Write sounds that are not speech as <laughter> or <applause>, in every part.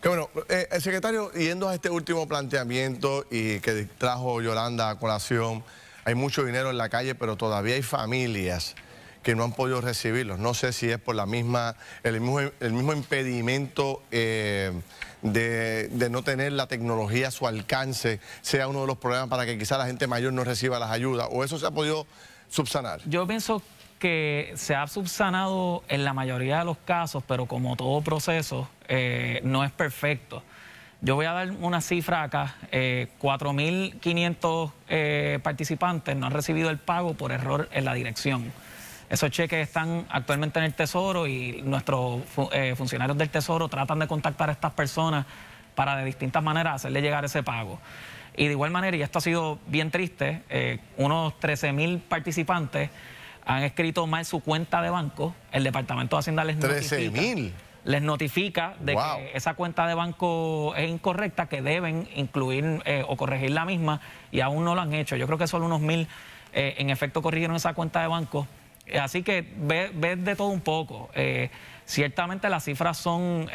Que bueno, eh, el secretario, yendo a este último planteamiento y que trajo Yolanda a colación, hay mucho dinero en la calle, pero todavía hay familias que no han podido recibirlos. No sé si es por la misma, el mismo, impedimento eh, de, no tener la tecnología a su alcance, sea uno de los problemas para que quizá la gente mayor no reciba las ayudas, o eso se ha podido subsanar. Yo pienso que se ha subsanado en la mayoría de los casos, pero como todo proceso, eh, no es perfecto. Yo voy a dar una cifra acá. 4.500 eh, eh, participantes no han recibido el pago por error en la dirección. Esos cheques están actualmente en el Tesoro y nuestros funcionarios del Tesoro tratan de contactar a estas personas para de distintas maneras hacerle llegar ese pago. Y de igual manera, y esto ha sido bien triste, unos 13.000 participantes han escrito mal su cuenta de banco, el Departamento de Hacienda les notifica, les notifica de que esa cuenta de banco es incorrecta, que deben incluir eh, o corregir la misma y aún no lo han hecho. Yo creo que solo unos mil eh, en efecto corrigieron esa cuenta de banco. Eh, así que ve de todo un poco. ciertamente las cifras son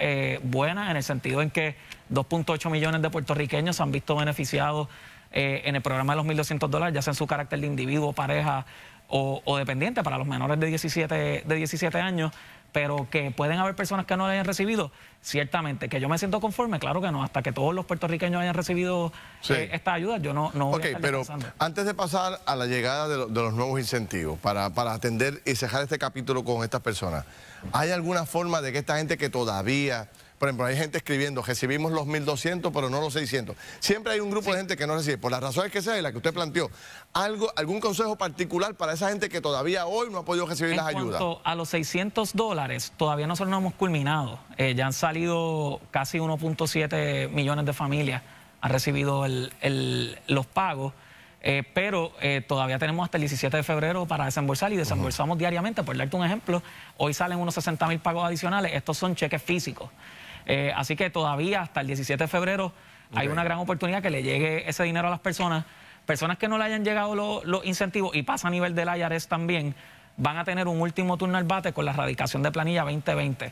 buenas en el sentido en que 2.8 millones de puertorriqueños se han visto beneficiados en el programa de los 1.200 dólares, ya sea en su carácter de individuo, pareja o, dependiente para los menores de 17, de 17 años, pero que pueden haber personas que no la hayan recibido, ciertamente. Que yo me siento conforme, claro que no, hasta que todos los puertorriqueños hayan recibido eh, esta ayuda, yo no, no pero antes de pasar a la llegada de, los nuevos incentivos, para, para, atender y cerrar este capítulo con estas personas, ¿hay alguna forma de que esta gente que todavía por ejemplo, hay gente escribiendo, recibimos los 1.200, pero no los 600. Siempre hay un grupo de gente que no recibe, por las razones que sea y la que usted planteó. Algo, ¿Algún consejo particular para esa gente que todavía hoy no ha podido recibir las ayudas? a los 600 dólares, todavía nosotros no hemos culminado. Eh, ya han salido casi 1.7 millones de familias, han recibido los pagos. Eh, pero eh, todavía tenemos hasta el 17 de febrero para desembolsar y desembolsamos diariamente. Por darte un ejemplo, hoy salen unos 60 mil pagos adicionales. Estos son cheques físicos. Eh, así que todavía hasta el 17 de febrero hay una gran oportunidad que le llegue ese dinero a las personas. Personas que no le hayan llegado los, incentivos y pasa a nivel del IRS también, van a tener un último turno al bate con la erradicación de planilla 2020.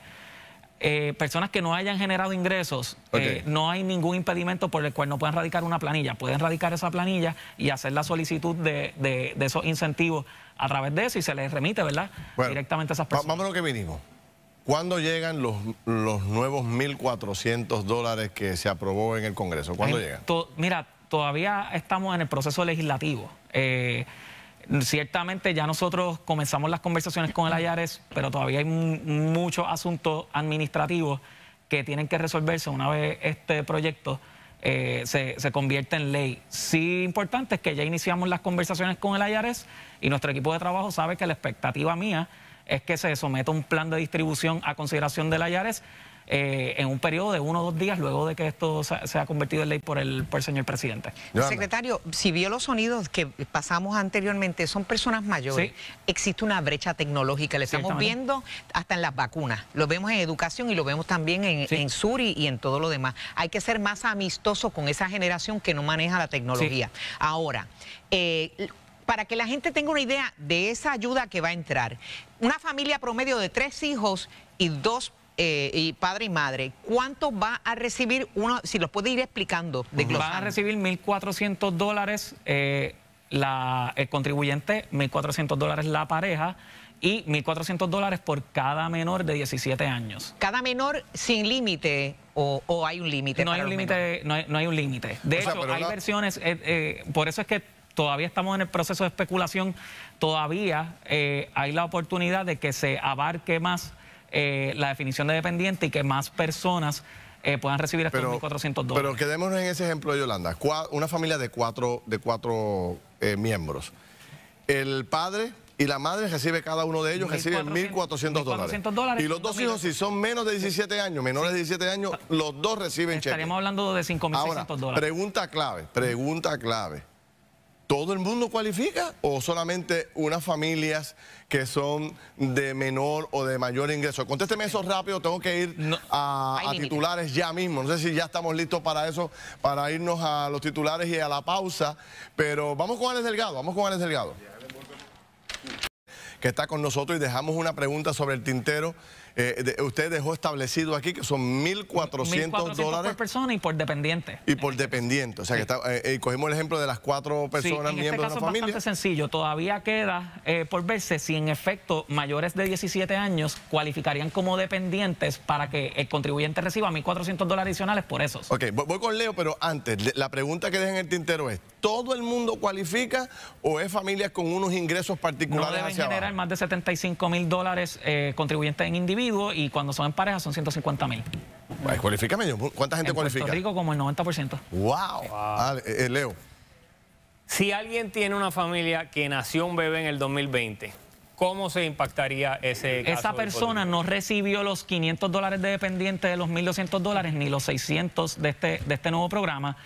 Eh, personas que no hayan generado ingresos, eh, no hay ningún impedimento por el cual no puedan radicar una planilla. Pueden radicar esa planilla y hacer la solicitud de, esos incentivos a través de eso y se les remite, ¿verdad? Directamente a esas personas. Vámonos que vinimos. ¿Cuándo llegan los, los nuevos 1.400 dólares que se aprobó en el Congreso? ¿Cuándo eh, mira, todavía estamos en el proceso legislativo. Eh, ciertamente ya nosotros comenzamos las conversaciones con el Ayares, pero todavía hay muchos asuntos administrativos que tienen que resolverse una vez este proyecto eh, se, se, convierte en ley. Sí importante es que ya iniciamos las conversaciones con el Ayares y nuestro equipo de trabajo sabe que la expectativa mía es que se someta un plan de distribución a consideración de la eh, en un periodo de uno o dos días luego de que esto se, ha convertido en ley por el, señor presidente. Secretario, si vio los sonidos que pasamos anteriormente, son personas mayores. Existe una brecha tecnológica, le estamos viendo hasta en las vacunas. Lo vemos en educación y lo vemos también en, Suri y en todo lo demás. Hay que ser más amistoso con esa generación que no maneja la tecnología. Ahora, eh, para que la gente tenga una idea de esa ayuda que va a entrar. Una familia promedio de tres hijos y dos eh, y padre y madre, ¿cuánto va a recibir uno? Si los puede ir explicando. De va a recibir 1.400 dólares eh, el contribuyente, 1.400 dólares la pareja y 1.400 dólares por cada menor de 17 años. Cada menor sin límite. O, hay un límite. No, no, no, hay un límite. De hecho, hay versiones. Eh, eh, por eso es que todavía estamos en el proceso de especulación, todavía eh, hay la oportunidad de que se abarque más eh, la definición de dependiente y que más personas eh, puedan recibir estos 1.400 dólares. Pero quedémonos en ese ejemplo de Yolanda. una familia de cuatro, de cuatro miembros. El padre y la madre reciben cada uno de ellos, reciben 1.400 dólares. Y los dos hijos, si son menos de 17 años, menores de 17 años, los dos reciben cheque. Estaríamos hablando de 5.600 dólares. Pregunta clave, pregunta clave. ¿Todo el mundo cualifica o solamente unas familias que son de menor o de mayor ingreso? Contésteme eso rápido, tengo que ir a, titulares ya mismo. No sé si ya estamos listos para eso, para irnos a los titulares y a la pausa, pero vamos con Alex Delgado, vamos con Alex Delgado que está con nosotros y dejamos una pregunta sobre el tintero eh, usted dejó establecido aquí que son 1.400 dólares. por persona y por dependiente. Y por dependiente. O sea, que eh, eh, cogemos el ejemplo de las cuatro personas este miembros de la familia. Es bastante sencillo. Todavía queda por verse si en efecto mayores de 17 años cualificarían como dependientes para que el contribuyente reciba 1.400 dólares adicionales por esos. Ok, voy, con Leo, pero antes, la pregunta que dejen el tintero es, ¿todo el mundo cualifica o es familias con unos ingresos particulares no hacia generar más de 75 mil dólares contribuyentes en individuo y cuando son en pareja son 150 mil. ¿Cuánta gente cualifica? En Puerto Rico como el 90%. ¡Wow! Ah, eh, eh, Leo. Si alguien tiene una familia que nació un bebé en el 2020, ¿cómo se impactaría ese caso? Esa persona no recibió los 500 dólares de dependiente de los 1.200 dólares ni los 600 de este, de este nuevo programa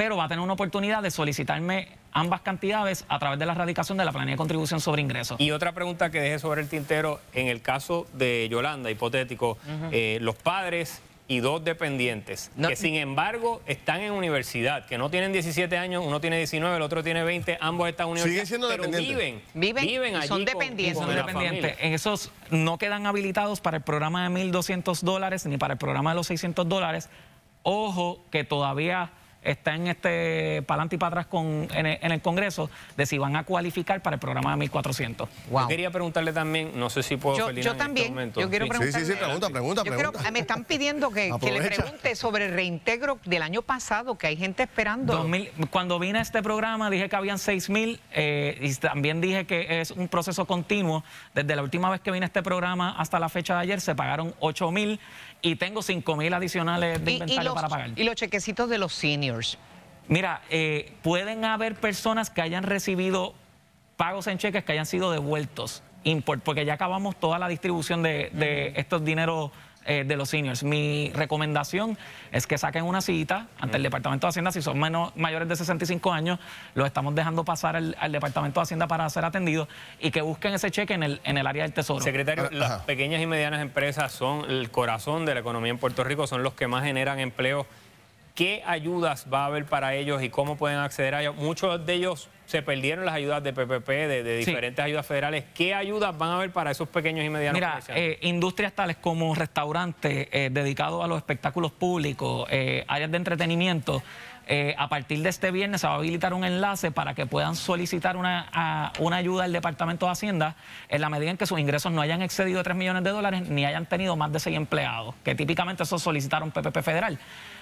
pero va a tener una oportunidad de solicitarme ambas cantidades a través de la erradicación de la planilla de contribución sobre ingresos. Y otra pregunta que dejé sobre el tintero, en el caso de Yolanda, hipotético, eh, los padres y dos dependientes, que sin embargo están en universidad, que no tienen 17 años, uno tiene 19, el otro tiene 20, ambos están en universidad, pero viven, viven, allí son dependientes. Con, son Esos no quedan habilitados para el programa de 1.200 dólares ni para el programa de los 600 dólares. Ojo que todavía está en este, para adelante y para atrás con, en, el, Congreso de si van a cualificar para el programa de 1400. Yo quería preguntarle también, no sé si puedo Yo, yo este también, yo quiero preguntar. Sí, sí, sí, pregunta, pregunta, pregunta. me están pidiendo que, le pregunte sobre el reintegro del año pasado, que hay gente esperando. cuando vine a este programa dije que habían 6000 mil eh, y también dije que es un proceso continuo. Desde la última vez que vine a este programa hasta la fecha de ayer se pagaron 8000 y tengo 5 mil adicionales de inventario para pagar. Y los chequecitos de los seniors. Mira, eh, pueden haber personas que hayan recibido pagos en cheques que hayan sido devueltos, porque ya acabamos toda la distribución de estos dineros eh, de los seniors. Mi recomendación es que saquen una cita ante el mm. Departamento de Hacienda. Si son mayores de 65 años, los estamos dejando pasar al, Departamento de Hacienda para ser atendidos y que busquen ese cheque en el, área del Tesoro. Secretario, ah, las pequeñas y medianas empresas son el corazón de la economía en Puerto Rico, son los que más generan empleo ¿Qué ayudas va a haber para ellos y cómo pueden acceder a ellos? Muchos de ellos se perdieron las ayudas de PPP, de, diferentes ayudas federales. ¿Qué ayudas van a haber para esos pequeños y medianos? Mira, eh, industrias tales como restaurantes eh, dedicados a los espectáculos públicos, eh, áreas de entretenimiento, eh, a partir de este viernes se va a habilitar un enlace para que puedan solicitar una, una ayuda al Departamento de Hacienda en la medida en que sus ingresos no hayan excedido 3 millones de dólares ni hayan tenido más de 6 empleados, que típicamente eso solicitaron PPP federal.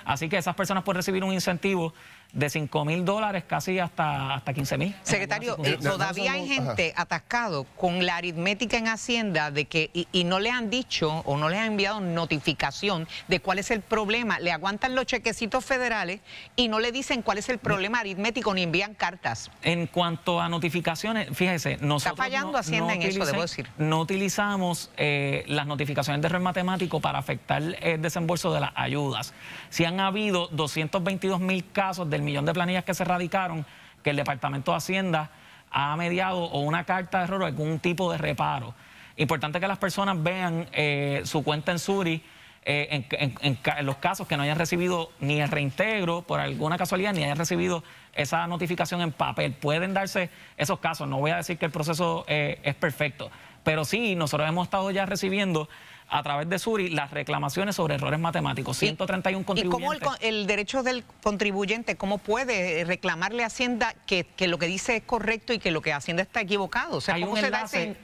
Así que esas personas pueden recibir un incentivo de 5 mil dólares casi hasta, hasta 15 mil. Secretario, eh, todavía hay gente atascado con la aritmética en Hacienda de que y, no le han dicho o no le han enviado notificación de cuál es el problema. Le aguantan los chequecitos federales y no le dicen cuál es el problema aritmético ni envían cartas. En cuanto a notificaciones, fíjese, nosotros Está fallando Hacienda en eso, debo decir. No utilizamos eh, las notificaciones de error matemático para afectar el desembolso de las ayudas. Si han habido 222 mil casos de el millón de planillas que se radicaron, que el Departamento de Hacienda ha mediado o una carta de error o algún tipo de reparo. Importante que las personas vean eh, su cuenta en Suri. Eh, en, los casos que no hayan recibido ni el reintegro por alguna casualidad, ni hayan recibido esa notificación en papel. Pueden darse esos casos. No voy a decir que el proceso eh, es perfecto, pero sí, nosotros hemos estado ya recibiendo a través de Suri las reclamaciones sobre errores matemáticos. 131 contribuyentes. ¿Y cómo el, derecho del contribuyente, cómo puede eh, reclamarle a Hacienda que, lo que dice es correcto y que lo que Hacienda está equivocado? O sea, ¿cómo se da ese,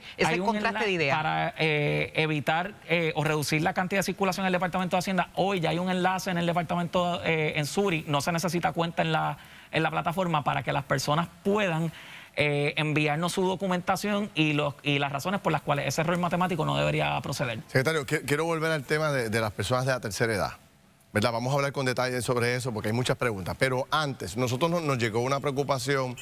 contraste de ideas? Para eh, evitar eh, o reducir la cantidad de circulación en el Departamento de Hacienda, hoy ya hay un enlace en el Departamento, eh, en Suri, no se necesita cuenta en la, en la plataforma para que las personas puedan eh, enviarnos su documentación y, los, y las razones por las cuales ese error matemático no debería proceder. Secretario, quiero volver al tema de, las personas de la tercera edad. ¿verdad? Vamos a hablar con detalle sobre eso porque hay muchas preguntas. Pero antes, nosotros nos, llegó una preocupación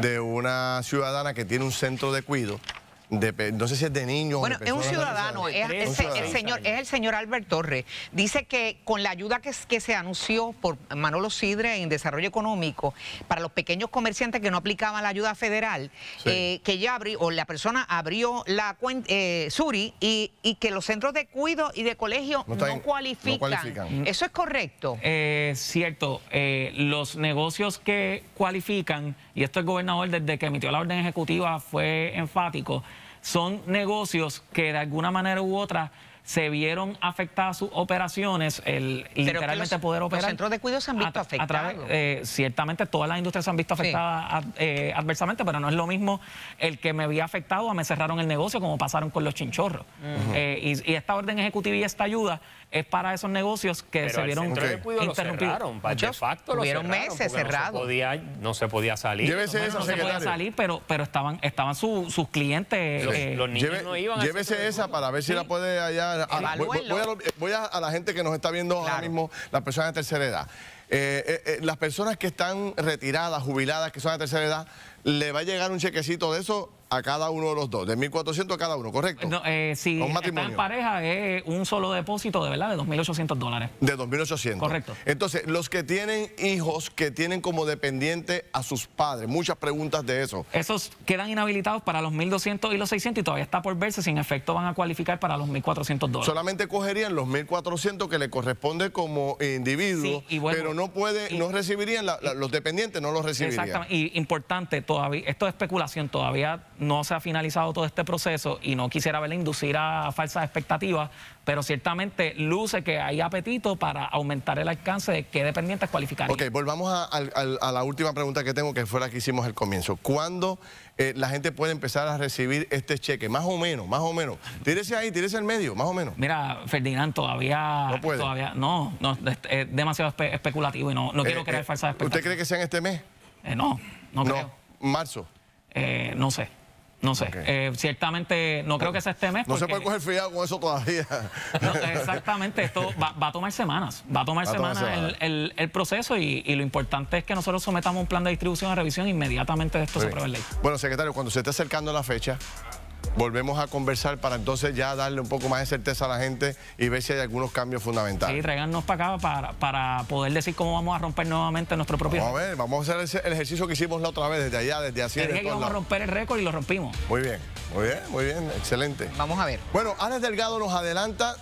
de una ciudadana que tiene un centro de cuidado no sé si es de niños. Bueno, de es un ciudadano, es, ciudadano. El señor, es el señor Albert Torres. Dice que con la ayuda que, se anunció por Manolo Sidre en desarrollo económico para los pequeños comerciantes que no aplicaban la ayuda federal, eh, que ya abrió, o la persona abrió la cuenta, eh, Suri, y, que los centros de cuido y de colegio no, cualifican. Mm. ¿Eso es correcto? Eh, cierto. Eh, los negocios que cualifican y esto el gobernador desde que emitió la orden ejecutiva fue enfático, son negocios que de alguna manera u otra se vieron afectadas sus operaciones, el literalmente poder operar. Los centros de cuidado se han visto afectados. Eh, ciertamente todas las industrias se han visto afectadas eh, adversamente, pero no es lo mismo el que me había afectado a me cerraron el negocio como pasaron con los chinchorros. Eh, y, esta orden ejecutiva y esta ayuda es para esos negocios que se vieron interrumpidos. Tuvieron meses cerrados. No se, podía, no se podía salir. Llévese esa, no se podía salir, pero, pero estaban, estaban sus clientes. Los, eh, niños no iban. Llévese esa para ver si la puede hallar. Ah, voy, a, a, la gente que nos está viendo ahora mismo, las personas de tercera edad. Eh, eh, las personas que están retiradas, jubiladas, que son de tercera edad, ¿le va a llegar un chequecito de eso a cada uno de los dos, de 1.400 a cada uno, ¿correcto? Eh, si eh, pareja es un solo depósito de verdad de 2.800 dólares. De 2.800. Correcto. Entonces, los que tienen hijos que tienen como dependiente a sus padres, muchas preguntas de eso. Esos quedan inhabilitados para los 1.200 y los 600 y todavía está por verse si en efecto van a cualificar para los 1.400 dólares. Solamente cogerían los 1.400 que le corresponde como individuo, sí, pero no puede, no recibirían, los dependientes no los recibirían. Exactamente, y importante, todavía, esto es especulación, todavía no se ha finalizado todo este proceso y no quisiera verle inducir a falsas expectativas, pero ciertamente luce que hay apetito para aumentar el alcance de qué dependientes cualificar. Ok, volvamos a, la última pregunta que tengo, que fue la que hicimos al comienzo. ¿Cuándo eh, la gente puede empezar a recibir este cheque? Más o menos, más o menos. Tírese ahí, tírese al medio, más o menos. Mira, Ferdinand, todavía... No puede. Todavía, no, es, demasiado especulativo y no, quiero eh, crear eh, falsas expectativas. ¿Usted cree que sea en este mes? no, no, no creo. ¿Marzo? no sé. No sé, eh, ciertamente no creo que sea este mes. No se puede coger fiado con eso todavía. <laughs> exactamente, esto va, a tomar semanas, va a tomar, semanas, El, proceso y, lo importante es que nosotros sometamos un plan de distribución a revisión inmediatamente de esto se ley. Bueno, secretario, cuando se esté acercando la fecha, volvemos a conversar para entonces ya darle un poco más de certeza a la gente y ver si hay algunos cambios fundamentales. Sí, traigannos para acá para, poder decir cómo vamos a romper nuevamente nuestro propio Vamos a ver, vamos a hacer el ejercicio que hicimos la otra vez desde allá, desde así. Dije que íbamos a romper el récord y lo rompimos. Muy bien, muy bien, muy bien, excelente. Vamos a ver. Bueno, Alex Delgado nos adelanta